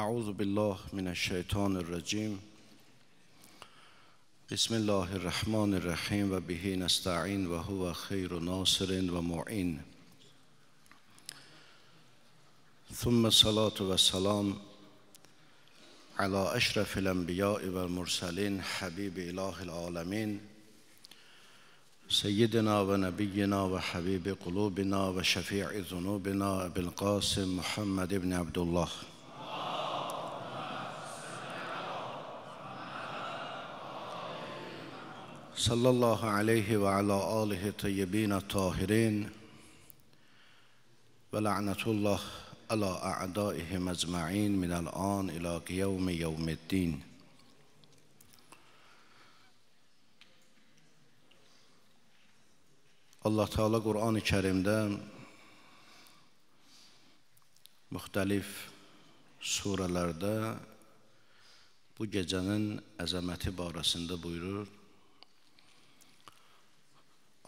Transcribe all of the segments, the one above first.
أعوذ بالله من الشيطان الرجيم بسم الله الرحمن الرحيم وبه نستعين وهو خير ناصر ومعين ثم الصلاة والسلام على أشرف الأنبياء والمرسلين حبيب إله العالمين سيدنا ونبينا وحبيب قلوبنا وشفيع ذنوبنا أبي القاسم محمد بن عبد الله صلى الله عليه وعلى آله الطيبين الطاهرين ولعنة الله على أعدائهم أجمعين من الآن إلى يوم يوم الدين Allah Teala Qur'an-ı Kərimdə müxtəlif surələrdə bu gecənin əzəməti barəsində buyurur: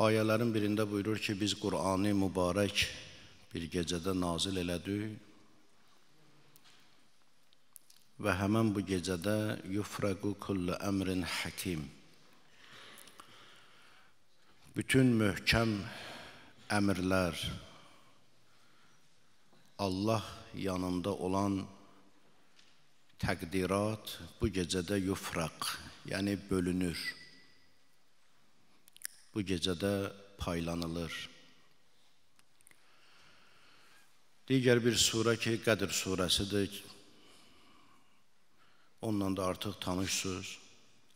Ayələrin birində buyurur ki, biz Qur'anı mübarək bir gecədə nazil elədik və həmən bu gecədə yufraqu kullu əmrin hakim. Bütün möhkəm əmirlər Allah yanında olan təqdirat bu gecədə yufraq, yəni bölünür bu gecədə paylanılır. Digər bir surə ki, Qədr surəsidir. Onunla da artıq tanışsınız.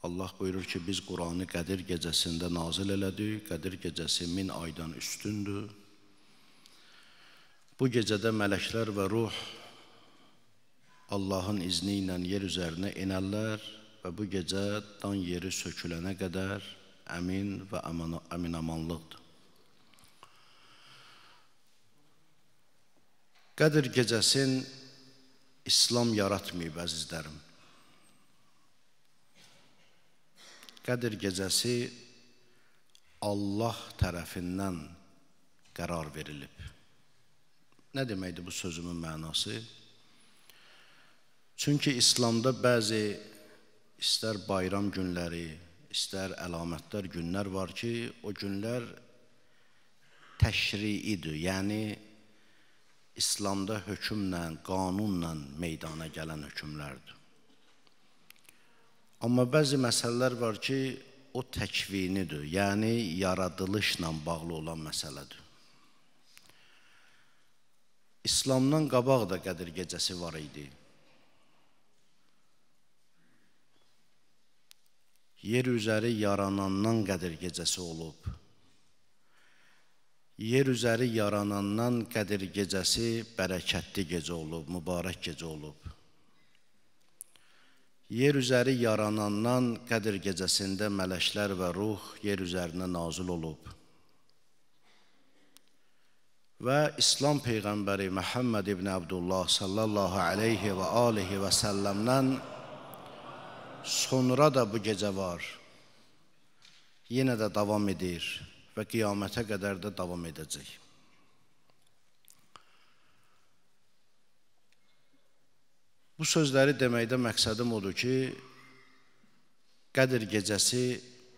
Allah buyurur ki, biz Quranı Qədir gecəsində nazil elədik. Qədir gecəsi min aydan üstündür. Bu gecədə mələklər və ruh Allahın izni ilə yer üzərinə enərlər və bu gecə dan yeri sökülənə qədər əmin və əminamanlıqdır. Qədir gecəsin İslam yaratmayıb, əzizlərim. Qədir gecəsi Allah tərəfindən qərar verilib. Nə deməkdir bu sözümün mənası? Çünki İslamda bəzi istər bayram günləri, istər əlamətlər, günlər var ki, o günlər təşriidir, yəni İslamda hökmlə, qanunla meydana gələn hökmlərdir. Amma bəzi məsələlər var ki, o təkvinidir, yəni yaradılışla bağlı olan məsələdir. İslamdan qabaq da Qədir gecəsi var idi. yer üzəri yaranandan Qədir gecəsi olub. Yer üzəri yaranandan Qədir gecəsi bərəkətli gecə olub, mübarək gecə olub. Yer üzəri yaranandan Qədir gecəsində mələklər və ruh yer üzərinə nazil olub. Və İslam peyğəmbəri Məhəmməd ibn Əbdullah sallallahu alayhi və alihi və sallamdan sonra da bu gecə var. Yenə də davam edir və qiyamətə qədər də davam edəcək. Bu sözləri deməkdə məqsədim odur ki, Qədir gecəsi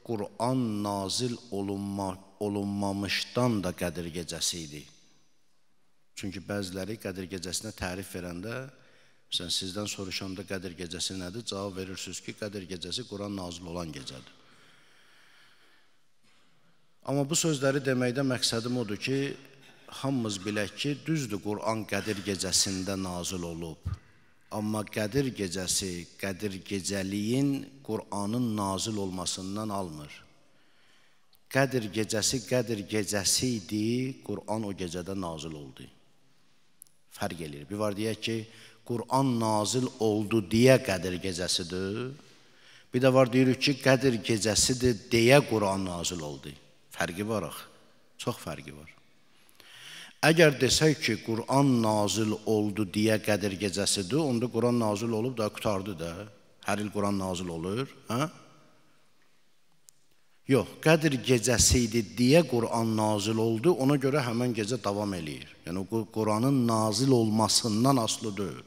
Qur'an nazil olunma, olunmamışdan da Qədir gecəsi idi. Çünki bəziləri Qədir gecəsinə tərif verəndə Məsələn, sizdən soruşanda Qədir gecəsi nədir? Cavab verirsiniz ki, Qədir gecəsi Quran nazil olan gecədir. Amma bu sözləri deməkdə məqsədim odur ki, hamımız bilək ki, düzdür Quran Qədir gecəsində nazil olub. Amma Qədir gecəsi Qədir gecəliyin Quranın nazil olmasından almır. Qədir gecəsi Qədir gecəsi idi, Quran o gecədə nazil oldu. Fərq eləyir. Bir var deyək ki, Quran nazil oldu deyə Qədir gecəsidir. Bir də var deyirik ki, Qədir gecəsidir deyə Quran nazil oldu. Fərqi var axı. Çox fərqi var. Əgər desək ki, Quran nazil oldu deyə Qədir gecəsidir, onda Quran nazil olub da qutardı da. Hər il Quran nazil olur, hə? Yox, Qədir gecəsi idi deyə Quran nazil oldu, ona görə həmin gecə davam eləyir. Yəni Quranın nazil olmasından asılıdır.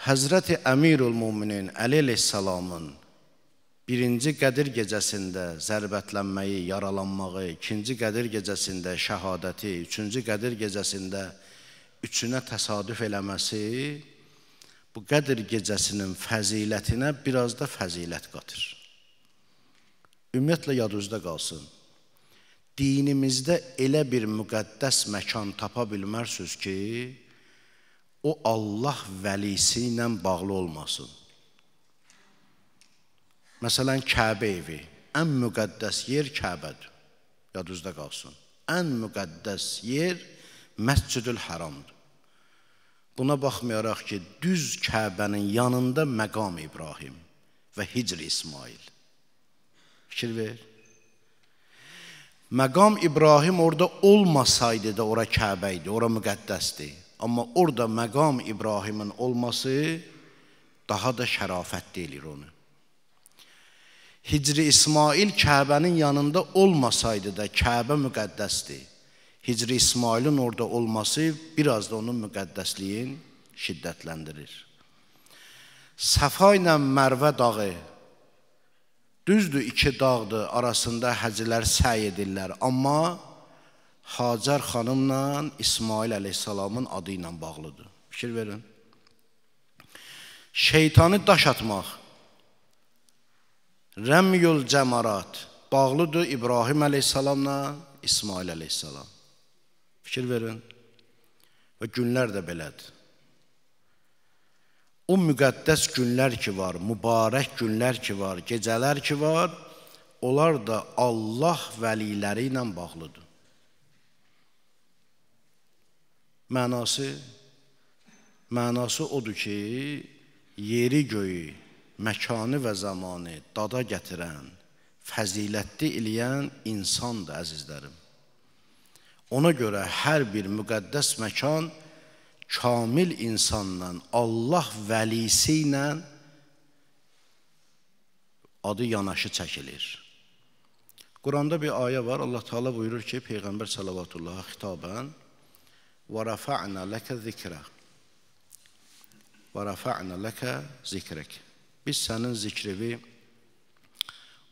Həzrəti Əmirül Möminin Əli əleyhissalamın birinci Qədir gecəsində zərbətlənməyi, yaralanmağı, ikinci Qədir gecəsində şəhadəti, üçüncü Qədir gecəsində üçünə təsadüf eləməsi bu Qədir gecəsinin fəzilətinə biraz da fəzilət qatır. Ümumiyyətlə yadınızda qalsın. Dinimizdə elə bir müqəddəs məkan tapa bilmərsiniz ki, o Allah vəlisi ilə bağlı olmasın. Məsələn, Kəbə evi, ən müqəddəs yer Kəbədir. Yadınızda qalsın. Ən müqəddəs yer Məscidül Haramdır. Buna baxmayaraq ki, düz Kəbənin yanında məqam İbrahim və Hicr İsmail. Fikir ver. Məqam İbrahim orada olmasaydı da ora Kəbə idi, ora müqəddəsdir. Amma orada məqam İbrahimin olması daha da şərafətli eləyir onu. Hicri İsmail Kəbənin yanında olmasaydı da Kəbə müqəddəsdir. Hicri İsmailin orada olması biraz da onun müqəddəsliyin şiddətləndirir. Səfa ilə Mərvə dağı düzdür iki dağdır arasında həcilər səy edirlər, amma Hacar xanımla İsmail əleyhissalamın adı ilə bağlıdır. Fikir verin. Şeytanı daş atmaq. Rəmyül cəmarat bağlıdır İbrahim əleyhissalamla İsmail əleyhissalam. Fikir verin. Və günlər də belədir. O müqəddəs günlər ki var, mübarək günlər ki var, gecələr ki var, onlar da Allah vəliləri ilə bağlıdır. Mənası mənası odur ki, yeri göyü, məkanı və zamanı dada gətirən, fəzilətli eləyən insandır əzizlərim. Ona görə hər bir müqəddəs məkan kamil insanla, Allah vəlisi ilə adı yanaşı çəkilir. Quranda bir ayə var. Allah Taala buyurur ki, peyğəmbər sallallahu əleyhi və səlləm xitabən ورفعنا لك zikrə və rafa'na ləkə zikrək. Biz sənin zikrivi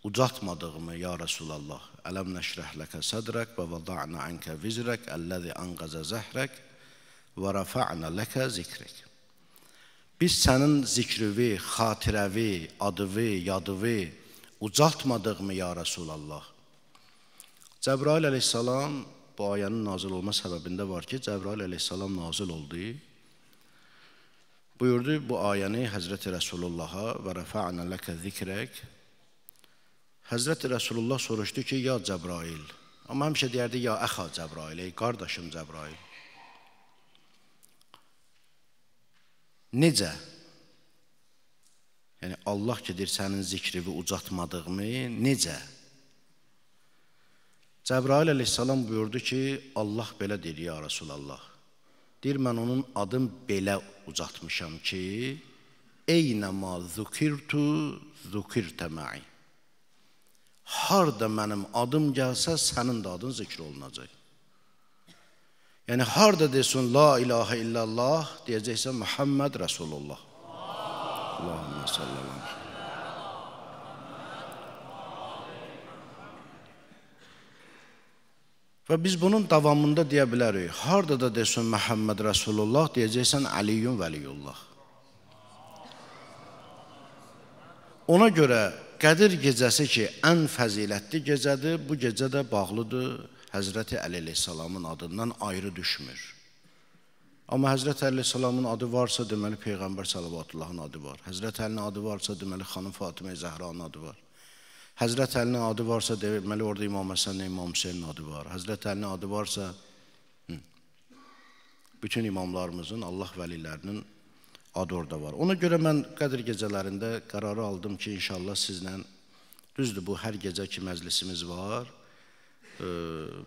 ucatmadığımı ya Resulallah. Ələm nəşrəh ləkə sədrək və vəda'na ankə vizrək əlləzi anqazə zəhrək və rafa'na ləkə zikrək. Biz sənin zikrivi, xatirəvi, adıvi, yadıvi ucatmadığımı ya Resulallah. Cəbrail əleyhissalam bu ayənin nazil olma səbəbində var ki, Cəbrail əleyhissalam nazil oldu. Buyurdu bu ayəni Həzrəti Rəsulullaha və rəfa'na ləkə zikrək. Həzrəti Rəsulullah soruşdu ki, ya Cəbrail. Amma həmişə deyərdi ya əxa Cəbrail, ey qardaşım Cəbrail. Necə? Yəni Allah gedir sənin zikrini ucatmadığımı necə? Necə? Cəbrail əleyhissalam buyurdu ki, Allah belə deyir ya Rasulallah. Deyir, mən onun adını belə ucatmışam ki, Eynəmə zükirtu zükirtə məi. Harda mənim adım gəlsə, sənin də adın zikr olunacaq. Yəni, harda desin, la ilahə illallah, deyəcəksə, Muhammed Rasulullah. Allahümə sallallahu aleyhi. Və biz bunun davamında deyə bilərik. Harda da desən Məhəmməd Rəsulullah deyəcəksən Əliyyun Vəliyullah. Ona görə Qədir gecəsi ki, ən fəzilətli gecədir, bu gecə də bağlıdır Həzrəti Əli əleyhissalamın adından ayrı düşmür. Amma Həzrəti Əli əleyhissalamın adı varsa, deməli Peyğəmbər sallallahu adı var. Həzrəti Əlinin adı varsa, deməli xanım Fatimə Zəhranın adı var. Həzrət Əlinin adı varsa deməli orada İmam Həsənin, İmam Hüseynin adı var. Həzrət Əlinin adı varsa bütün imamlarımızın, Allah vəlilərinin adı orada var. Ona görə mən Qədr gecələrində qərarı aldım ki, inşallah sizlə düzdür bu hər gecə ki məclisimiz var. E,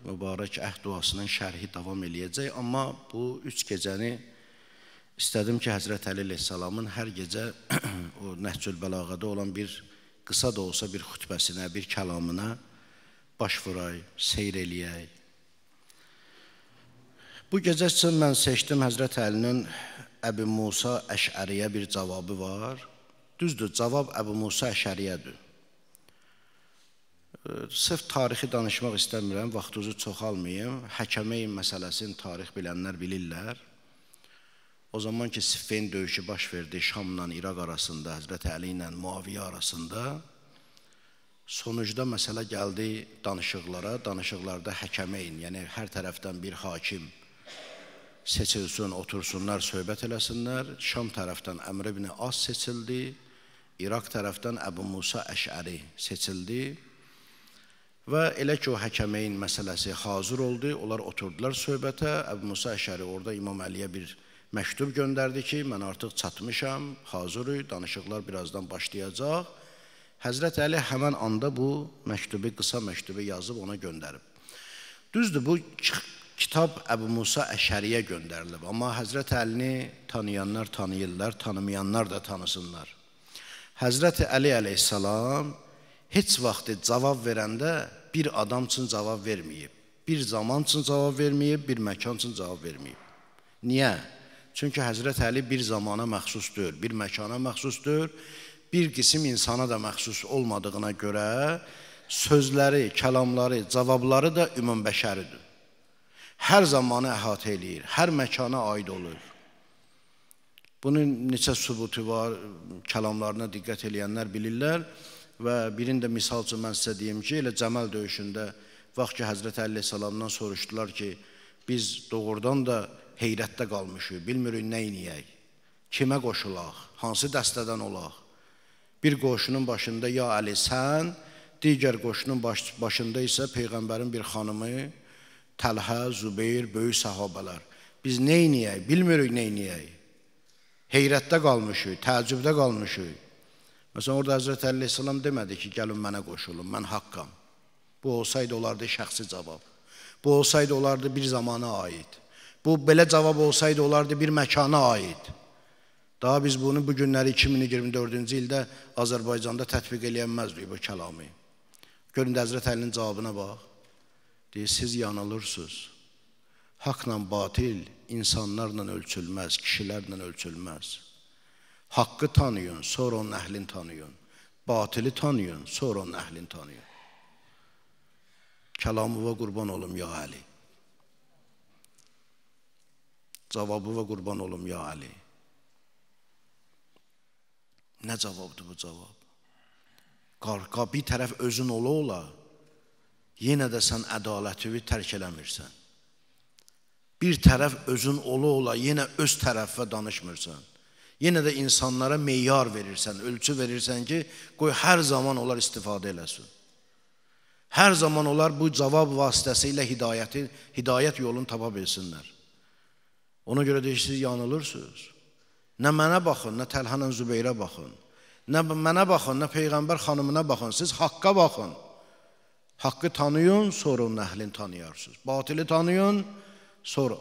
mübarək əhd duasının şərhi davam eləyəcək, amma bu 3 gecəni istədim ki, Həzrət Əli əleyhissalamın hər gecə o Nəhcül Bəlağədə olan bir qısa da olsa bir xütbəsinə, bir kəlamına baş vuray, seyr eləyək. Bu gecə üçün mən seçdim Həzrət Əlinin Əbi Musa Əşəriyə bir cavabı var. Düzdür, cavab Əbi Musa Əşəriyədir. Sırf tarixi danışmaq istəmirəm, vaxtınızı çoxalmayım. Həkəmeyn məsələsini tarix bilənlər bilirlər. O zaman ki, Siffin döyüşü baş verdi Şamla İraq arasında, Həzrət Əli ilə Muaviyə arasında. Sonucda məsələ gəldi danışıqlara. Danışıqlarda həkəmeyn, yəni hər tərəfdən bir hakim seçilsin, otursunlar, söhbət eləsinlər. Şam tərəfdən Əmr ibn As seçildi. İraq tərəfdən Əbu Musa Əşəri seçildi. Və elə ki o həkəmeyn məsələsi hazır oldu, onlar oturdular söhbətə. Əbu Musa Əşəri orada İmam Əliyə bir məktub göndərdi ki, mən artıq çatmışam, hazırıq, danışıqlar birazdan başlayacaq. Həzrət Əli həmən anda bu məktubu, qısa məktubu yazıb ona göndərib. Düzdür, bu kitab Əbu Musa Əşəriyə göndərilib, amma Həzrət Əlini tanıyanlar tanıyırlar, tanımayanlar da tanısınlar. Həzrət Əli əleyhissalam heç vaxtı cavab verəndə bir adam üçün cavab verməyib. Bir zaman üçün cavab verməyib, bir məkan üçün cavab verməyib. Niyə? Çünki Həzrət Əli bir zamana məxsus deyil, bir məkana məxsus deyil, bir qisim insana da məxsus olmadığına görə sözləri, kəlamları, cavabları da ümum bəşəridir. Hər zamanı əhatə eləyir, hər məkana aid olur. Bunun neçə sübutu var, kəlamlarına diqqət eləyənlər bilirlər və birini də misal üçün mən sizə deyim ki, elə Cəməl döyüşündə vaxt ki, Həzrət Əli salamdan soruşdular ki, biz doğrudan da heyrətdə qalmışıq, bilmirik nə eləyək, kimə qoşulaq, hansı dəstədən olaq. Bir qoşunun başında ya Əli sən, digər qoşunun baş, başında isə Peyğəmbərin bir xanımı, Təlhə, Zübeyir, böyük sahabələr. Biz nə eləyək, bilmirik nə eləyək. Heyrətdə qalmışıq, təəccübdə qalmışıq. Məsələn, orada Həzrət Əleyhisselam demədi ki, gəlin mənə qoşulun, mən haqqam. Bu olsaydı olardı şəxsi cavab. Bu olsaydı olardı bir zamana aid. Bu belə cavab olsaydı olardı bir məkana aid. Daha biz bunu bu günləri 2024-cü ildə Azərbaycanda tətbiq eləyənməzdik bu kəlamı. Görün də Həzrət Əlinin cavabına bax. Deyir, siz yanılırsınız. Haqla batil insanlarla ölçülməz, kişilərlə ölçülməz. Haqqı tanıyın, sonra onun əhlini tanıyın. Batili tanıyın, sonra onun əhlini tanıyın. Kəlamıva qurban olum, ya Əli. Cavabıva qurban olum, ya Ali. Nə cavabdır bu cavab? Qarqa bir tərəf özün ola ola, yenə də sən ədalətivi tərk eləmirsən. Bir tərəf özün ola ola, yenə öz tərəfə danışmırsan. Yenə də insanlara meyar verirsən, ölçü verirsən ki, qoy hər zaman onlar istifadə eləsin. Hər zaman onlar bu cavab vasitəsilə hidayəti, hidayət yolunu tapa bilsinlər. Ona görə deyir, siz yanılırsınız. Nə mənə baxın, nə Təlhanın Zübeyrə baxın. Nə mənə baxın, nə Peyğəmbər xanımına baxın. Siz haqqa baxın. Haqqı tanıyın, sonra onun əhlini tanıyarsınız. Batili tanıyın, sonra.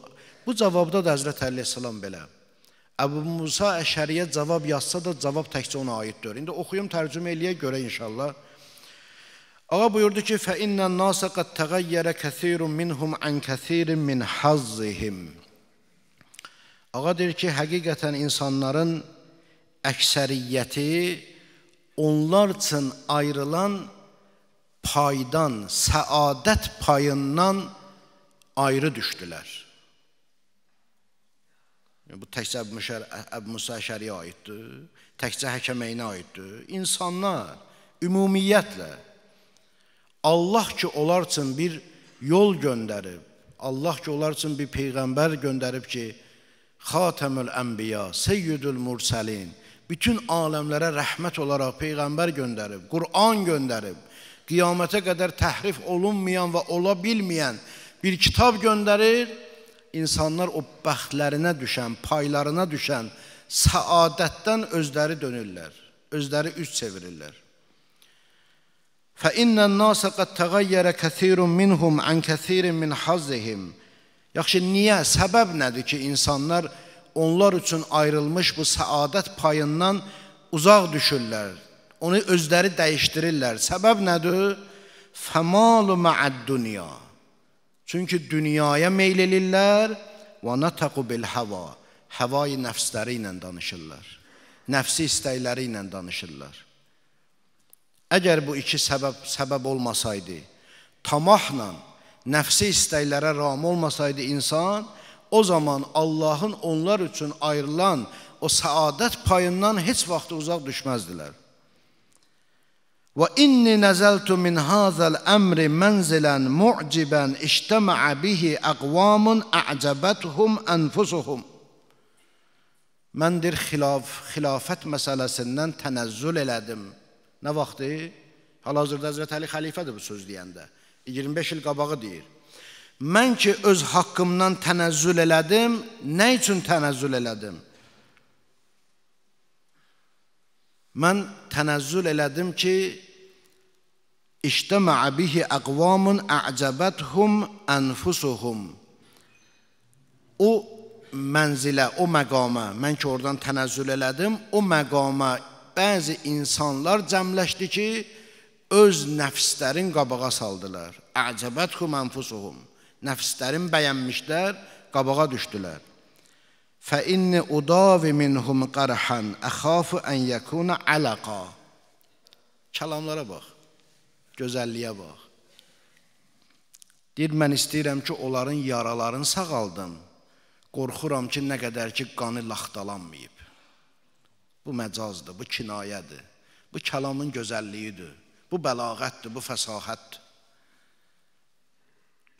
Bu cavabda da Həzrət Əleyhissalam belə. Əbu Musa Əşəriyə cavab yazsa da cavab təkcə ona aiddir. İndi oxuyum, tərcümə eləyə görə inşallah. Ağa buyurdu ki, فَإِنَّ النَّاسَ قَدْ تَغَيَّرَ كَثِيرٌ مِنْهُمْ عَنْ كَثِيرٍ مِنْ حَزِّهِمْ Ağa deyir ki, həqiqətən insanların əksəriyyəti onlar üçün ayrılan paydan, səadət payından ayrı düşdülər. Yəni bu təkcə Əbu Musa Şəriyə aiddir, təkcə həkəməyinə aiddir. İnsanlar ümumiyyətlə Allah ki, onlar üçün bir yol göndərib, Allah ki, onlar üçün bir peyğəmbər göndərib ki, Xatəmül Ənbiya, Seyyidül Mursalin, bütün aləmlərə rəhmət olaraq peyğəmbər göndərib, Qur'an göndərib, qiyamətə qədər təhrif olunmayan və ola bilməyən bir kitab göndərir. İnsanlar o bəxtlərinə düşən, paylarına düşən səadətdən özləri dönürlər, özləri üz çevirirlər. فإن الناس قد تغير كثير منهم عن كثير من حظهم Yaxşı, niyə, səbəb nədir ki, insanlar onlar üçün ayrılmış bu səadət payından uzaq düşürlər? Onu özləri dəyişdirirlər. Səbəb nədir? Fəmalu ma'ad dunya. Çünki dünyaya meyl elirlər və nataqu bil hava. Havayı nəfsləri ilə danışırlar. Nəfsi istəkləri ilə danışırlar. Əgər bu iki səbəb səbəb olmasaydı, tamahla nəfsi istəklərə ram olmasaydı insan, o zaman Allahın onlar üçün ayrılan o səadət payından heç vaxt uzaq düşməzdilər. Və inni nəzəltu min hazal əmri mənzilən mu'ciban ictama'a bihi aqwamun a'cabatuhum anfusuhum. Mən dir xilaf, xilafət məsələsindən tənəzzül elədim. Nə vaxtı? Hal-hazırda Həzrət Əli xəlifədir bu söz deyəndə. 25 il qabağı deyir. Mən ki öz haqqımdan tənəzzül elədim, nə üçün tənəzzül elədim? Mən tənəzzül elədim ki, İctəmə bihi əqvamun əcəbəthum ənfusuhum. O mənzilə, o məqama, mən ki oradan tənəzzül elədim, o məqama bəzi insanlar cəmləşdi ki, öz nəfslərin qabağa saldılar. Əcəbətxum anfusuhum. Nəfslərin bəyənmişlər, qabağa düşdülər. Fə inni udavi minhum qarhan əxafu ən yekuna alaqa. Kəlamlara bax. Gözəlliyə bax. Deyir, mən istəyirəm ki, onların yaralarını sağaldım. Qorxuram ki, nə qədər ki, qanı laxtalanmayıb. Bu məcazdır, bu kinayədir. Bu kəlamın gözəlliyidir bu bəlağətdir, bu fəsahətdir.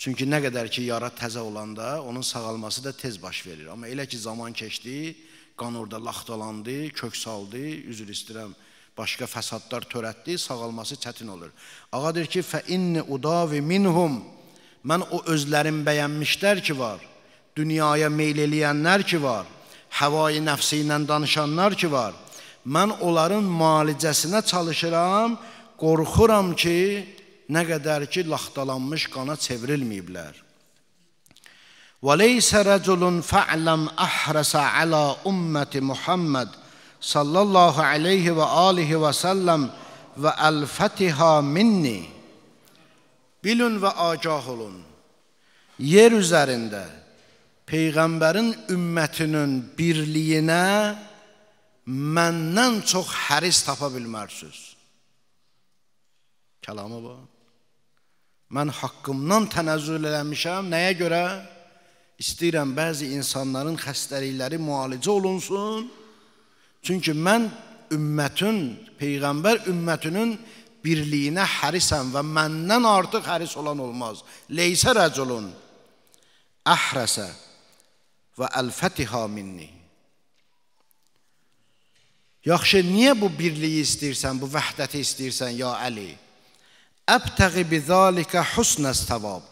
Çünki nə qədər ki, yara təzə olanda onun sağalması da tez baş verir. Amma elə ki, zaman keçdi, qan orada laxtalandı, köksaldı, üzr istirəm, başqa fəsadlar törətdi, sağalması çətin olur. Ağa deyir ki, fə inni udavi minhum. Mən o özlərin bəyənmişlər ki var, dünyaya meyl eləyənlər ki var, həvai nəfsi ilə danışanlar ki var. Mən onların malicəsinə çalışıram, qorxuram ki, nə qədər ki laxtalanmış qana çevrilməyiblər. وليس رجل فعلم أحرص على أمة محمد صلى الله عليه وآله وسلم وألفتها مني Bilin və agah olun. Yer üzərində Peyğəmbərin ümmətinin birliyinə məndən çox həris tapa bilmərsiniz. Kəlamı bu. Mən haqqımdan tənəzzül eləmişəm. Nəyə görə? İstəyirəm bəzi insanların xəstəlikləri müalicə olunsun. Çünki mən ümmətin, peyğəmbər ümmətinin birliyinə hərisəm və məndən artıq həris olan olmaz. Leysə rəculun əhrəsə və əlfətiha minni. Yaxşı, niyə bu birliyi istəyirsən, bu vəhdəti istəyirsən, ya Əli? Əli? Əbtəği bizalika husnəs savab.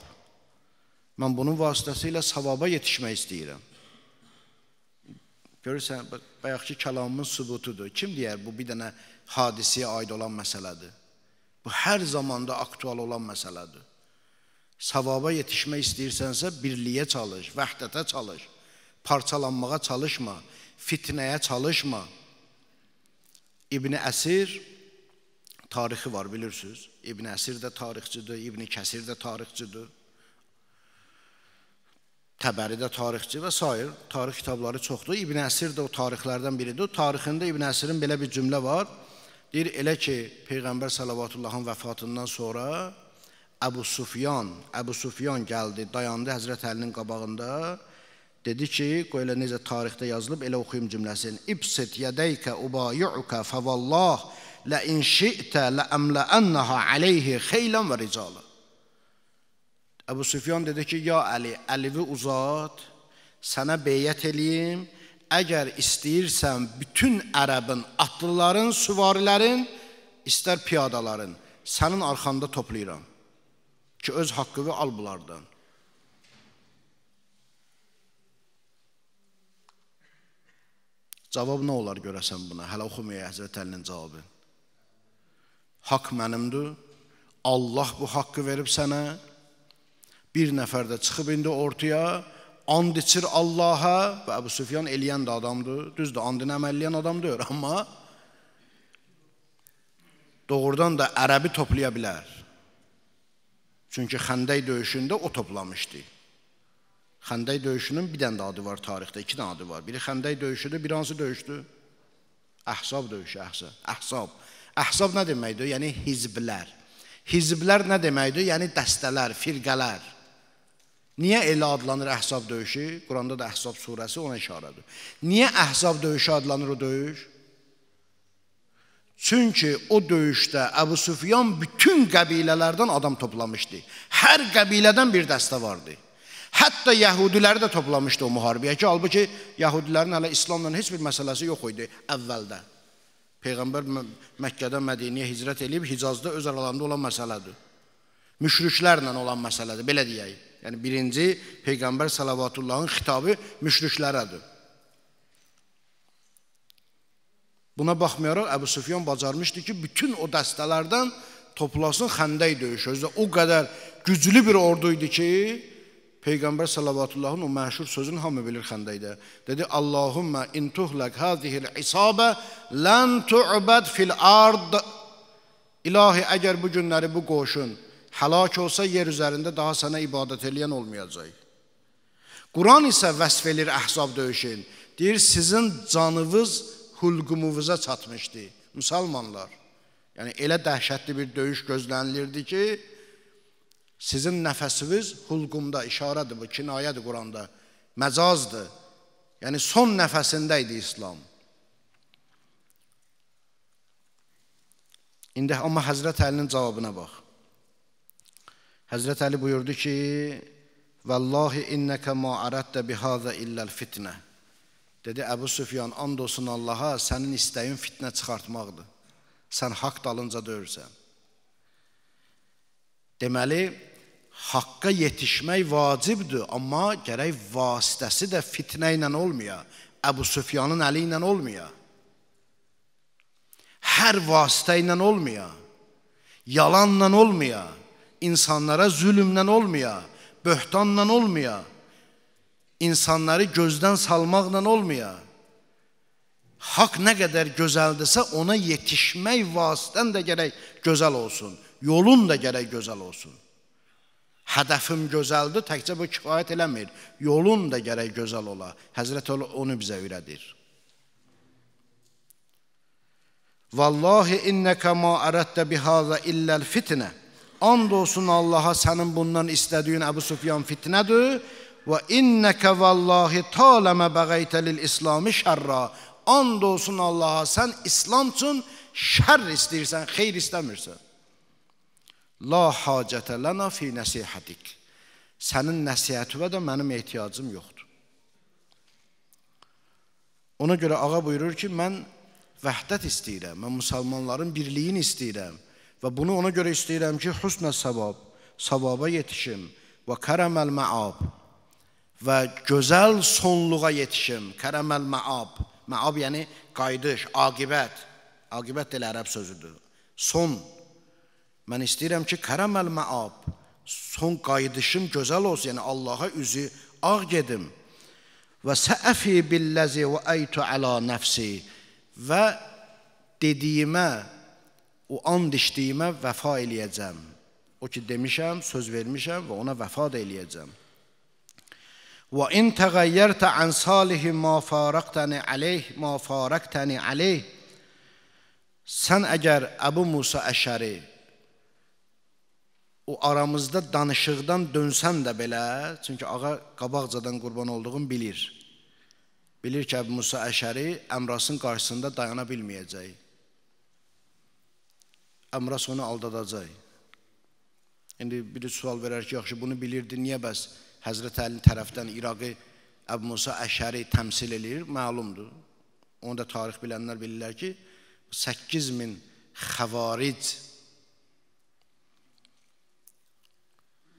Mən bunun vasitəsilə savaba yetişmək istəyirəm. Görürsən, bayaqki kəlamımın sübutudur. Kim deyər bu bir dənə hadisiyə aid olan məsələdir? Bu hər zamanda aktual olan məsələdir. Savaba yetişmək istəyirsənsə birliyə çalış, vəhdətə çalış. Parçalanmağa çalışma, fitnəyə çalışma. İbn Əsir tarixi var, bilirsiniz. İbn Əsir də tarixçidir, İbn Kəsir də tarixçidir. Təbəri də tarixçi və s. tarix kitabları çoxdur. İbn Əsir də o tarixlərdən biridir. Tarixində İbnƏsirin belə bir cümlə var. Deyir elə ki, Peyğəmbər sallallahu vəfatından sonra Əbu Sufyan, Əbu Sufyan gəldi, dayandı Həzrət Əlinin qabağında. Dedi ki, qoy elə necə tarixdə yazılıb, elə oxuyum cümləsini. İbsit yədəykə ubayuka favallah لئن شئت لأملأنها aleyhi xeylan və ricalı. Əbu Süfyan dedi ki, ya Əli, Əlivi uzat, sənə beyyət eləyim, əgər istəyirsən bütün ərəbin, atlıların, süvarilərin, istər piyadaların, sənin arxanda toplayıram ki, öz haqqıvı al bulardan. Cavab nə olar görəsən buna? Hələ oxumayaq Həzrət Əlinin cavabı haqq mənimdir. Allah bu haqqı verib sənə. Bir nəfər də çıxıb indi ortaya, and içir Allaha və Əbu Süfyan eləyən də adamdır. Düzdür, andını əməlləyən adam deyir, amma doğrudan da ərəbi toplaya bilər. Çünki Xəndək döyüşündə o toplamışdı. Xəndək döyüşünün bir dənə də adı var tarixdə, iki dənə adı var. Biri Xəndək döyüşüdür, bir hansı döyüşdür? Əhsab döyüşü, əhsab. Əhsab. Əhsab nə deməkdir? Yəni hizblər. Hizblər nə deməkdir? Yəni dəstələr, firqələr. Niyə elə adlanır Əhsab döyüşü? Quranda da Əhsab surəsi ona işarədir. Niyə Əhsab döyüşü adlanır o döyüş? Çünki o döyüşdə Əbu Süfyan bütün qəbilələrdən adam toplamışdı. Hər qəbilədən bir dəstə vardı. Hətta yəhudiləri də toplamışdı o müharibəyə ki, halbuki yəhudilərin hələ İslamla heç bir məsələsi yox idi əvvəldə. Peyğəmbər Məkkədən Mədiniyə hicrət eləyib, Hicazda öz aralarında olan məsələdir. Müşriklərlə olan məsələdir, belə deyək. Yəni birinci Peyğəmbər salavatullahın xitabı müşriklərədir. Buna baxmayaraq Əbu Süfyan bacarmışdı ki, bütün o dəstələrdən toplasın Xəndək döyüşü. Özü o qədər güclü bir ordu idi ki, Peyğəmbər sallallahu o məşhur sözünü hamı bilir Xəndəkdə. Dedi: "Allahumma in tuhlak hazihil isabe lan tu'bad fil ard." İlahi, əgər bu günləri bu qoşun həlak olsa yer üzərində daha sənə ibadət eləyən olmayacaq. Quran isə vəsf elir Əhzab döyüşün. Deyir, sizin canınız hulqumunuza çatmışdı, müsəlmanlar. Yəni elə dəhşətli bir döyüş gözlənilirdi ki, Sizin nəfəsiniz hulqumda işarədir bu, kinayədir Quranda, məcazdır. Yəni son nəfəsində idi İslam. İndi amma Həzrət Əlinin cavabına bax. Həzrət Əli buyurdu ki: "Vallahi innaka ma aradta bihaza illal fitnə." Dedi Əbu Süfyan: "And olsun Allah'a, sənin istəyin fitnə çıxartmaqdır. Sən haqq dalınca döyürsən." Deməli, haqqa yetişmək vacibdir, amma gərək vasitəsi də fitnə ilə olmaya, Əbu Süfyanın əli ilə olmaya. Hər vasitə ilə olmaya, yalanla olmaya, insanlara zülmlə olmaya, böhtanla olmaya, insanları gözdən salmaqla olmaya. Haqq nə qədər gözəldirsə, ona yetişmək vasitən də gərək gözəl olsun, yolun da gərək gözəl olsun hədəfim gözəldir, təkcə bu kifayət eləmir. Yolun da gərək gözəl ola. Həzrət onu bizə öyrədir. Vallahi innəkə ma ərəddə bihazə illəl fitnə. And olsun Allaha sənin bundan istədiyin Əbu Sufyan fitnədir. Və innəkə vallahi taləmə bəğəytə lil islami şərra. And olsun Allaha sən İslam üçün şər istəyirsən, xeyr istəmirsən. La hacətə lana fi nəsihətik. Sənin nəsihətivə də mənim ehtiyacım yoxdur. Ona görə ağa buyurur ki, mən vəhdət istəyirəm, mən müsəlmanların birliyini istəyirəm və bunu ona görə istəyirəm ki, husnə savab, savaba yetişim və kərəməl məab və gözəl sonluğa yetişim, kərəməl məab. Məab yəni qayıdış, aqibət. Aqibət elə ərəb sözüdür. Son Mən istəyirəm ki, kərəməl məab, son qayıdışım gözəl olsun, yəni Allaha üzü ağ gedim. Və səəfi billəzi və əytu əla nəfsi və dediyimə, o and içdiyimə vəfa eləyəcəm. O ki, demişəm, söz vermişəm və ona vəfa da eləyəcəm. Və in təğəyyərtə ən salihi ma faraqtəni aleyh, ma faraqtəni aleyh. Sən əgər Əbu Musa Əşəri o aramızda danışıqdan dönsəm də belə, çünki ağa qabaqcadan qurban olduğum bilir. Bilir ki, Əbu Musa Əşəri Əmrasın qarşısında dayana bilməyəcək. Əmras onu aldadacaq. İndi biri sual verər ki, yaxşı bunu bilirdi, niyə bəs Həzrət Əlinin tərəfdən İraqı Əbu Musa Əşəri təmsil eləyir? Məlumdur. Onu da tarix bilənlər bilirlər ki, 8000 xəvaric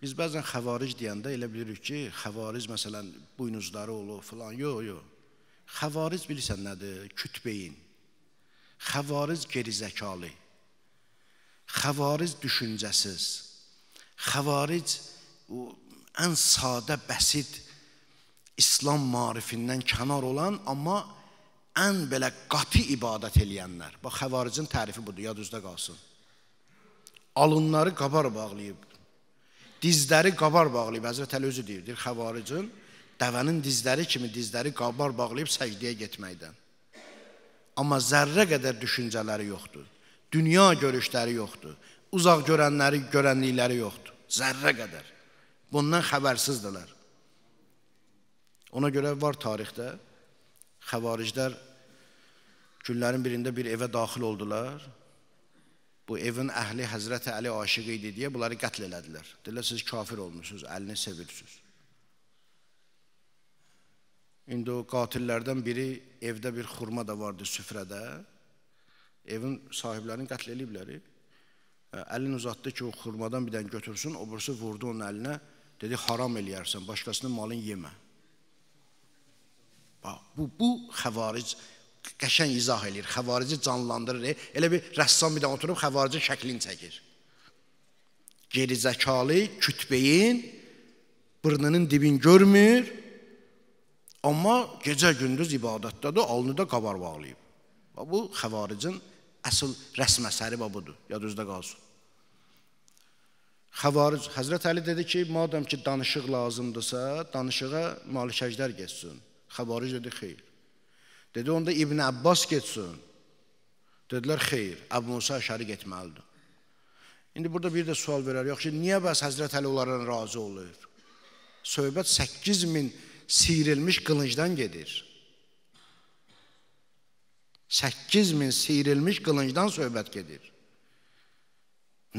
Biz bəzən xəvaric deyəndə elə bilirik ki, xəvaric məsələn buynuzları olub filan. Yox, yox. Xəvaric bilirsən nədir? Kütbeyin. Xəvaric gerizəkalı. Xəvaric düşüncəsiz. Xəvaric o ən sadə, bəsit İslam maarifindən kənar olan, amma ən belə qatı ibadət eləyənlər. Bax xəvaricin tərifi budur, yadınızda qalsın. Alınları qabar bağlayıb dizləri qabar bağlayıb, Həzrət Əli özü deyir, deyir xəvaricin, dəvənin dizləri kimi dizləri qabar bağlayıb səcdəyə getməkdən. Amma zərrə qədər düşüncələri yoxdur. Dünya görüşləri yoxdur. Uzaq görənləri, görənlikləri yoxdur. Zərrə qədər. Bundan xəbərsizdilər. Ona görə var tarixdə xəvariclər günlərin birində bir evə daxil oldular bu evin əhli Həzrət Əli aşiqi idi deyə bunları qətl elədilər. Dedilər, siz kafir olmuşsunuz, əlini sevirsiniz. İndi o qatillərdən biri evdə bir xurma da vardı süfrədə. Evin sahiblərini qətl eləyiblər. E, əlini uzatdı ki, o xurmadan bir dənə götürsün, o birisi vurdu onun əlinə, dedi, haram eləyərsən, başqasının malını yemə. Bax, bu, bu xəvaric qəşəng izah eləyir, xəvarici canlandırır. E, elə bir rəssam bir də oturub xəvarici şəklini çəkir. Gerizəkalı kütbeyin burnunun dibini görmür, amma gecə gündüz ibadətdədir, alnı da qabar bağlayıb. Bu xəvaricin əsl rəsm əsəri budur. Yad üzdə qalsın. Xəvaric Həzrət Əli dedi ki, madam ki danışıq lazımdırsa, danışığa malikəclər getsin. Xəvaric dedi, xeyr. Dedi, onda İbn Abbas getsin. Dedilər, xeyr, Əbu Musa Əşəri getməlidir. İndi burada bir də sual verər, yaxşı, niyə bəs Həzrət Əli onların razı olur? Söhbət 8 min sirilmiş qılıncdan gedir. 8 min sirilmiş qılıncdan söhbət gedir.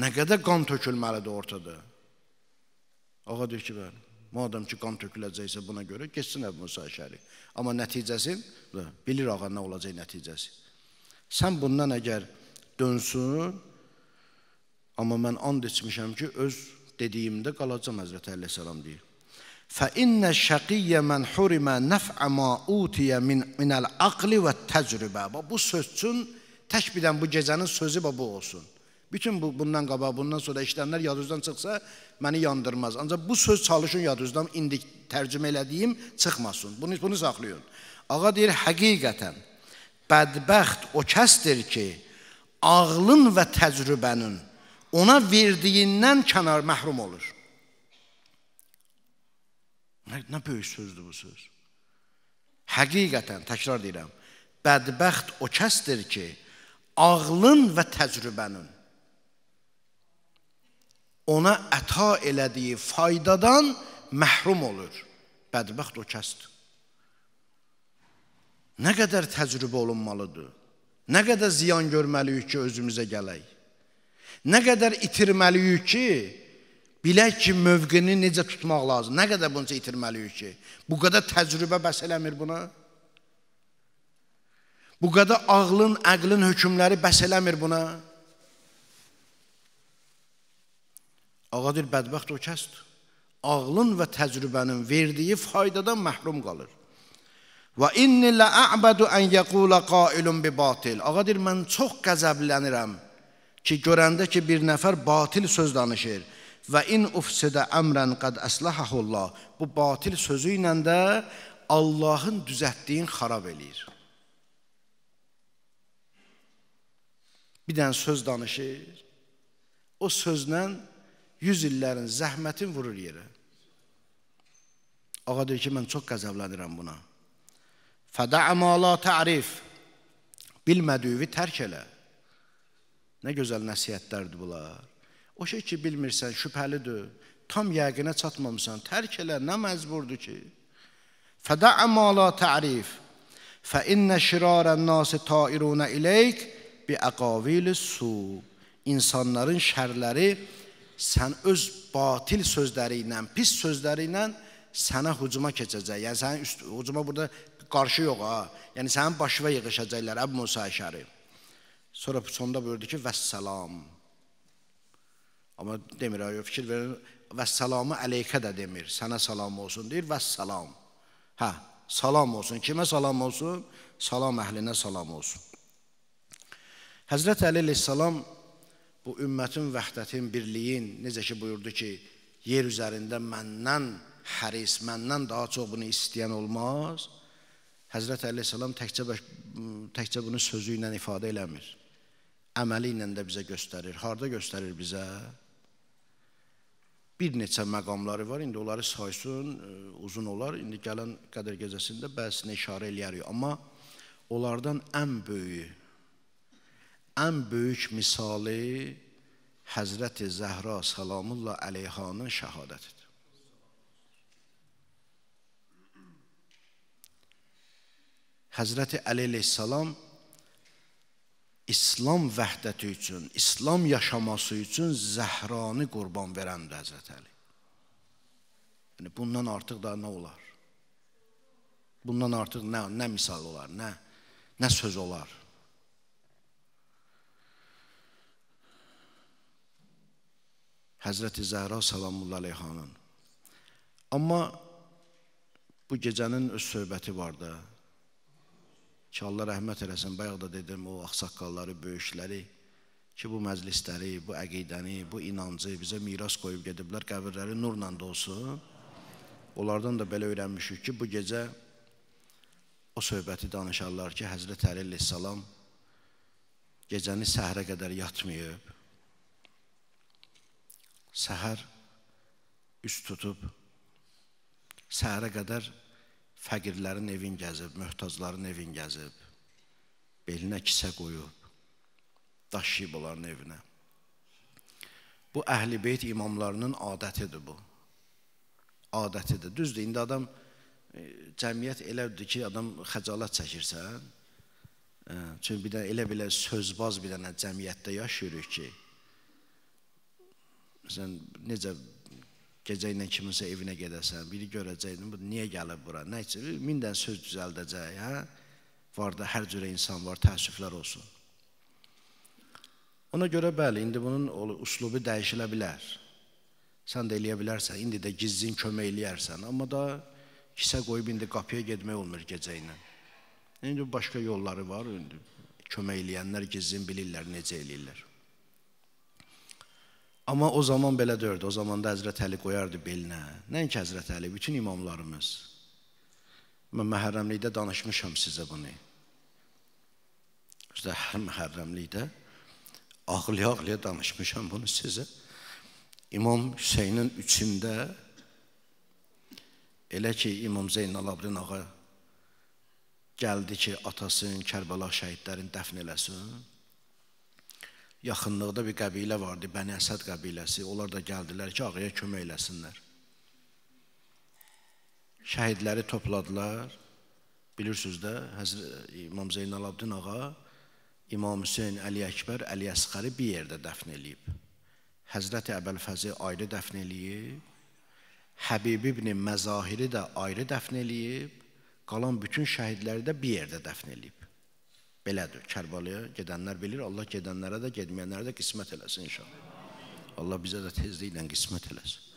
Nə qədər qan tökülməlidir ortada. Ağa deyir ki, bəli. Madəm ki, qan töküləcəksə buna görə keçsin Əbu Musa Əşəri. Amma nəticəsi bilir ağa nə olacaq nəticəsi. Sən bundan əgər dönsün, amma mən and içmişəm ki, öz dediyimdə qalacam Həzrət Əli Səlam deyir. Fə innə şəqiyyə mən hurimə nəf'ə mə utiyə min, minəl aqli və təcrübə. Bu söz üçün tək birdən bu gecənin sözü bu olsun. Bütün bu bundan qabaq, bundan sonra işlənlər yadınızdan çıxsa məni yandırmaz. Ancaq bu söz çalışın yadınızdan indi tərcümə elədiyim çıxmasın. Bunu bunu saxlayın. Ağa deyir həqiqətən bədbəxt o kəsdir ki, ağlın və təcrübənin ona verdiyindən kənar məhrum olur. Nə, nə böyük sözdür bu söz. Həqiqətən təkrar deyirəm, bədbəxt o kəsdir ki, ağlın və təcrübənin ona əta elədiyi faydadan məhrum olur. Bədbəxt o kəsdir. Nə qədər təcrübə olunmalıdır? Nə qədər ziyan görməliyik ki, özümüzə gələk? Nə qədər itirməliyik ki, bilək ki, mövqini necə tutmaq lazım? Nə qədər bunu itirməliyik ki? Bu qədər təcrübə bəs eləmir buna? Bu qədər ağlın, əqlin hökmləri bəs eləmir buna? Ağa deyir, bədbəxt o kəsdir. Ağlın və təcrübənin verdiyi faydadan məhrum qalır. Və inni la a'budu an yaqula qailun bi batil. Ağa deyir, mən çox qəzəblənirəm ki, görəndə ki, bir nəfər batil söz danışır. Və in ufsida əmrən qad əslahahullah. Bu batil sözü ilə də Allahın düzəltdiyini xarab eləyir. Bir dənə söz danışır. O sözlə 100 illərin zəhmətin vurur yerə. Ağa deyir ki, mən çox qəzəblənirəm buna. Fədə əmala tərif. Bilmədiyi tərk elə. Nə gözəl nəsihətlərdir bunlar. O şey ki, bilmirsən, şübhəlidir. Tam yəqinə çatmamısan, tərk elə, nə məcburdur ki? Fədə əmala tərif. Fə innə şirarən nasi tairunə iləyk bi əqavili su. İnsanların şərləri, sən öz batil sözləri ilə, pis sözləri ilə sənə hücuma keçəcək. Yəni sənin üst, hücuma burada qarşı yox ha. Yəni sənin başına yığışacaqlar Əbu Musa Əşəri. Sonra sonda buyurdu ki, "Vəssalam." Amma demir ha, fikir verin, "Vəssalamı əleykə" də demir. Sənə salam olsun deyir, "Vəssalam." Hə, salam olsun. Kimə salam olsun? Salam əhlinə salam olsun. Həzrət Əli əleyhissalam bu ümmətin vəhdətin, birliyin, necə ki buyurdu ki, yer üzərində məndən həris, məndən daha çox bunu istəyən olmaz. Həzrət Əleyhisselam təkcə, təkcə bunu sözü ilə ifadə eləmir. Əməli ilə də bizə göstərir. Harda göstərir bizə? Bir neçə məqamları var, indi onları saysun, uzun olar. İndi gələn qədər gecəsində bəzisini işarə eləyərik. Amma onlardan ən böyüyü, ən böyük misali Həzrəti Zəhra salamullah əleyhanın şəhadətidir. Həzrəti Əli əleyhissalam İslam vəhdəti üçün, İslam yaşaması üçün Zəhranı qurban verəndir Həzrəti Əli. Yəni bundan artıq da nə olar? Bundan artıq nə nə misal olar, nə nə söz olar? Həzrəti Zəhra salamullah aleyhanın. Amma bu gecənin öz söhbəti var da. Ki Allah rəhmət eləsin, bayaq da dedim o axsaqqalları, böyükləri ki bu məclisləri, bu əqidəni, bu inancı bizə miras qoyub gediblər, qəbirləri nurla da olsun. Onlardan da belə öyrənmişik ki, bu gecə o söhbəti danışarlar ki, Həzrət Əli salam gecəni səhrə qədər yatmayıb səhər üst tutub, səhərə qədər fəqirlərin evin gəzib, möhtacların evin gəzib, belinə kisə qoyub, daşıyıb onların evinə. Bu əhl-i beyt imamlarının adətidir bu. Adətidir. Düzdür, indi adam e, cəmiyyət elədir ki, adam xəcalət çəkirsən. E, çünki bir də elə belə sözbaz bir dənə cəmiyyətdə yaşayırıq ki, sən necə gecə ilə kiminsə evinə gedəsən, biri görəcəkdin, bu niyə gəlib bura? Nə üçün? Min dənə söz düzəldəcək, hə? Var da hər cürə insan var, təəssüflər olsun. Ona görə bəli, indi bunun üslubu dəyişilə bilər. Sən də eləyə bilərsən, indi də gizlin kömək eləyərsən, amma da kisə qoyub indi qapıya getmək olmur gecə ilə. İndi başqa yolları var, indi kömək eləyənlər gizlin bilirlər necə eləyirlər. Amma o zaman belə dördü. O zaman da Həzrət Əli qoyardı belinə. Nəinki Həzrət Əli, bütün imamlarımız. Mən məhərrəmlikdə danışmışam sizə bunu. İşte hər məhərrəmlikdə ağlaya-ağlaya danışmışam bunu sizə. İmam Hüseynin üçündə elə ki İmam Zeynalabdin ağa gəldi ki, atasının Kərbəla şəhidlərini dəfn eləsin yaxınlıqda bir qəbilə vardı, Bəni Əsəd qəbiləsi. Onlar da gəldilər ki, ağaya kömək eləsinlər. Şəhidləri topladılar. Bilirsiniz də, Həzr İmam Zeynalabdin ağa İmam Hüseyn Əli Əkbər, Əli Əsqəri bir yerdə dəfn eləyib. Həzrəti Əbəlfəzi ayrı dəfn eləyib. Həbib ibn Məzahiri də ayrı dəfn eləyib. Qalan bütün şəhidləri də bir yerdə dəfn eləyib. Belədir. Kərbalaya gedənlər bilir. Allah gedənlərə də, getməyənlərə də qismət eləsin inşallah. Allah bizə də tezliklə qismət eləsin.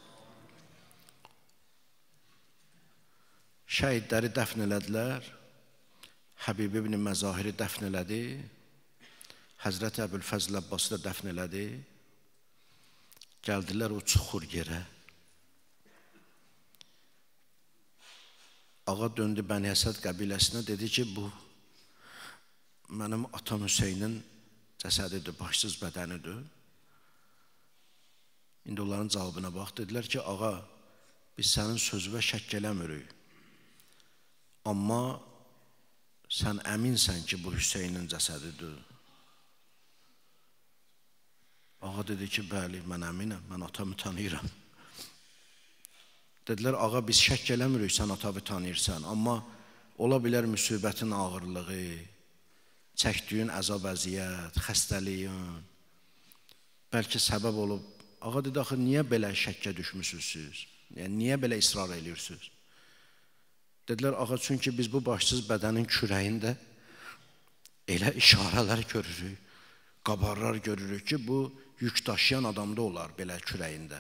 Şəhidləri dəfn elədilər. Həbib ibn Məzahiri dəfn elədi. Həzrət Əbülfəzl Abbası da dəfn elədi. Gəldilər o çuxur yerə. Ağa döndü Bəni Əsəd qəbiləsinə dedi ki, bu mənim atam Hüseynin cəsədidir, başsız bədənidir. İndi onların cavabına bax, dedilər ki, ağa, biz sənin sözüvə şəkk eləmirik. Amma sən əminsən ki, bu Hüseynin cəsədidir. Ağa dedi ki, bəli, mən əminəm, mən atamı tanıyıram. Dedilər, ağa, biz şəkk eləmirik, sən atabı tanıyırsan, amma ola bilər müsibətin ağırlığı, çəkdiyin əzab əziyyət, xəstəliyin bəlkə səbəb olub. Ağa dedi axı niyə belə şəkkə düşmüsüz siz? Yəni niyə belə israr eləyirsiniz? Dedilər ağa çünki biz bu başsız bədənin kürəyində elə işarələr görürük, qabarlar görürük ki, bu yük daşıyan adamda olar belə kürəyində.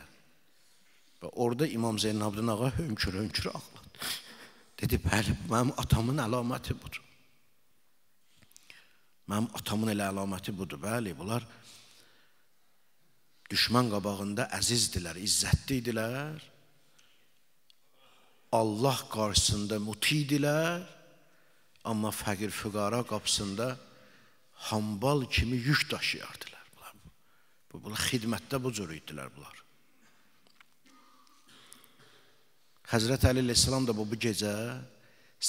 Və orada İmam Zeynəbdin ağa hönkür-hönkür ağladı. Dedi, bəli, mənim atamın əlaməti budur. Mənim atamın elə əlaməti budur. Bəli, bunlar düşmən qabağında əzizdilər, izzətli idilər. Allah qarşısında muti idilər, amma fəqir füqara qapısında hambal kimi yük daşıyardılar bunlar. Bu bunlar xidmətdə bu cür idilər bunlar. Həzrət Əli əleyhissalam da bu bu gecə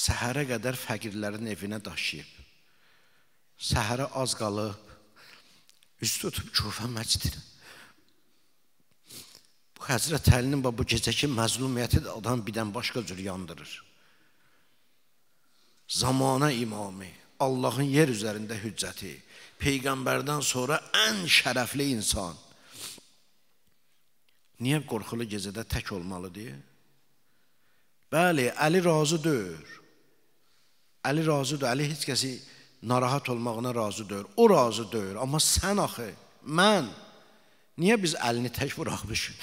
səhərə qədər fəqirlərin evinə daşıyıb səhərə az qalıb üz tutub Kufə məscidinə. Bu Həzrət Əlinin bu gecəki məzlumiyyəti də adam birdən başqa cür yandırır. Zamana imamı, Allahın yer üzərində hüccəti, peyğəmbərdən sonra ən şərəfli insan. Niyə qorxulu gecədə tək olmalı deyə? Bəli, Əli razıdır. Əli razıdır. Əli heç kəsi narahat olmağına razı deyil. O razı deyil. Amma sən axı, mən, niyə biz əlini tək buraxmışıq?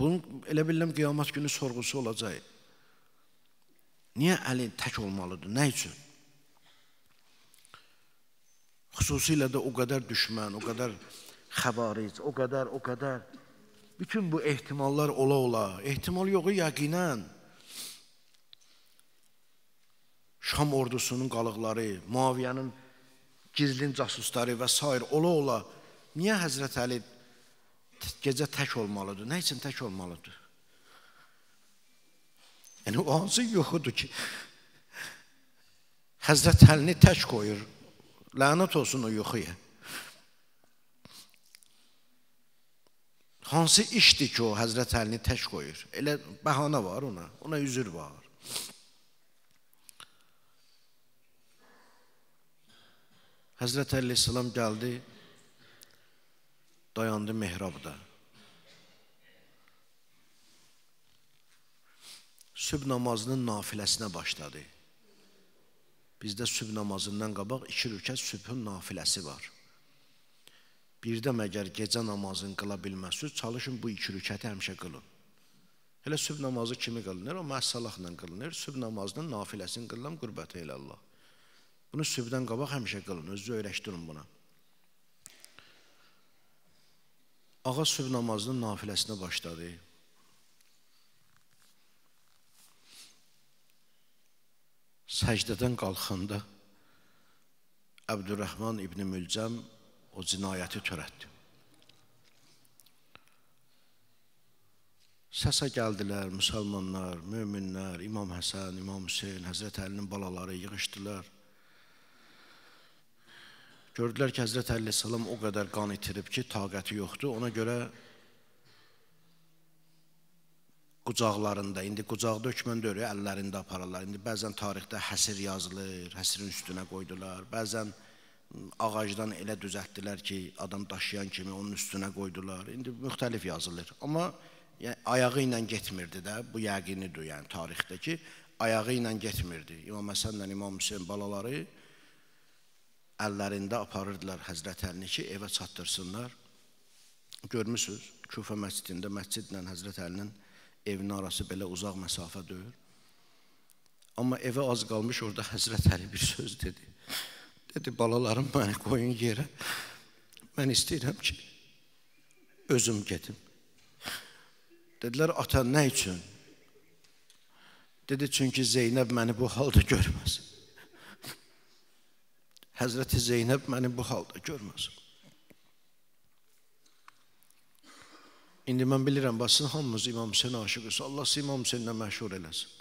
Bunun elə bilirəm qiyamət günü sorğusu olacaq. Niyə əlin tək olmalıdır? Nə üçün? Xüsusilə də o qədər düşmən, o qədər xəbaric, o qədər, o qədər bütün bu ehtimallar ola-ola, ehtimal yoxu yəqinən Şam ordusunun qalıqları, Muaviyanın gizlin casusları və s. ola-ola niyə Həzrət Əli gecə tək olmalıdır? Nə üçün tək olmalıdır? Yəni, o hansı yuxudur ki, Həzrət Əlini tək qoyur, lənət olsun o yuxuya. Hansı işdir ki, o Həzrət Əlini tək qoyur? Elə bəhanə var ona, ona üzür var. Həzrət Əleyhisselam gəldi, dayandı mehrabda. Süb namazının nafiləsinə başladı. Bizdə süb namazından qabaq iki rükət sübhün nafiləsi var. Birdə məgər gecə namazını qıla bilməzsiniz, çalışın bu iki rükəti həmişə qılın. Elə süb namazı kimi qılınır, o məhsalaqla qılınır. Süb namazının nafiləsini qılıram qürbətə elə Allah. Bunu sübhdən qabaq həmişə qılın, özünüzü öyrəşdirin buna. Ağa sübh namazının nafiləsinə başladı. Səcdədən qalxanda Əbdürrəhman İbni Mülcəm o cinayəti törətdi. Səsə gəldilər müsəlmanlar, möminlər, İmam Həsən, İmam Hüseyn, Həzrət Əlinin balaları yığışdılar. Gördülər ki, Həzrət Əleyhisselam o qədər qan itirib ki, taqəti yoxdur. Ona görə qucaqlarında, indi qucaq dökmən deyil, əllərində aparırlar. İndi bəzən tarixdə həsir yazılır, həsirin üstünə qoydular. Bəzən ağacdan elə düzəltdilər ki, adam daşıyan kimi onun üstünə qoydular. İndi müxtəlif yazılır. Amma yəni, ayağı ilə getmirdi də, bu yəqinidir yəni tarixdəki. Ayağı ilə getmirdi. İmam Həsənlə İmam Hüseyn balaları əllərində aparırdılar Həzrət Əlini ki, evə çatdırsınlar. Görmüsüz, Küfə məscidində məscidlə Həzrət Əlinin evinin arası belə uzaq məsafə deyil. Amma evə az qalmış orada Həzrət Əli bir söz dedi. Dedi, balalarım məni qoyun yerə. Mən istəyirəm ki, özüm gedim. Dedilər, ata nə üçün? Dedi, çünki Zeynəb məni bu halda görməsin. Həzrəti Zeynəb məni bu halda görməsin. İndi mən bilirəm, basın hamımız İmam Hüseyin aşıqız. Allah sizi İmam Hüseyinlə məşhur eləsin.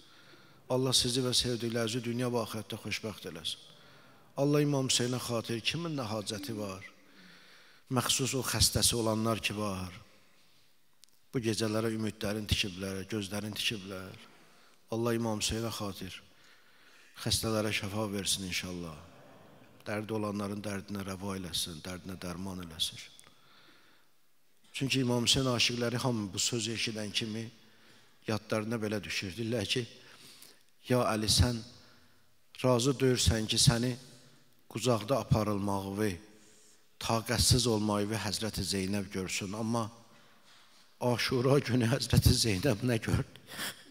Allah sizi və sevdiklərinizi dünya və axirətdə xoşbəxt eləsin. Allah İmam Hüseyinə xatir kimin nə hacəti var? Məxsus o xəstəsi olanlar ki var. Bu gecələrə ümidlərin tikiblər, gözlərin tikiblər. Allah İmam Hüseyinə xatir xəstələrə şəfa versin inşallah dərdi olanların dərdinə rəva eləsin, dərdinə dərman eləsin. Çünki İmam Hüseyin aşiqləri hamı bu sözü eşidən kimi yadlarına belə düşür. Deyirlər ki, ya Əli sən razı döyürsən ki, səni qucaqda aparılmağı və taqətsiz olmayı və Həzrəti Zeynəb görsün. Amma Aşura günü Həzrəti Zeynəb nə gördü?